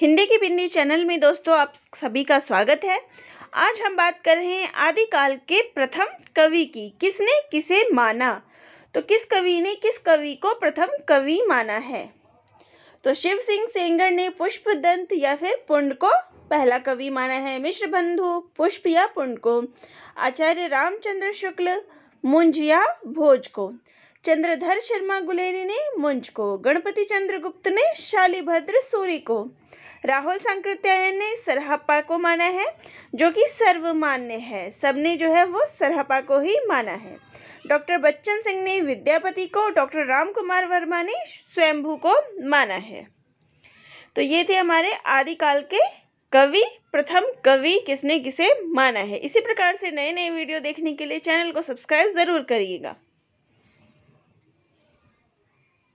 हिंदी की बिंदी चैनल में दोस्तों आप सभी का स्वागत है आज हम बात कर रहे हैं आदिकाल के प्रथम कवि की किसने किसे माना तो किस कवि ने किस कवि को प्रथम कवि माना है तो शिव सिंह सेंगर ने पुष्प दंत या फिर पुंड को पहला कवि माना है मिश्र बंधु पुष्प या पुंड को आचार्य रामचंद्र शुक्ल मुंज या भोज को चंद्रधर शर्मा गुलेरी ने मुंज को गणपति चंद्रगुप्त ने शालीभद्र सूरी को राहुल सांकृत्यायन ने सरहपा को माना है जो कि सर्वमान्य है सबने जो है वो सरहपा को ही माना है डॉक्टर बच्चन सिंह ने विद्यापति को डॉक्टर राम कुमार वर्मा ने स्वयंभू को माना है तो ये थे हमारे आदिकाल के कवि प्रथम कवि किसने किसे माना है इसी प्रकार से नए नए वीडियो देखने के लिए चैनल को सब्सक्राइब ज़रूर करिएगा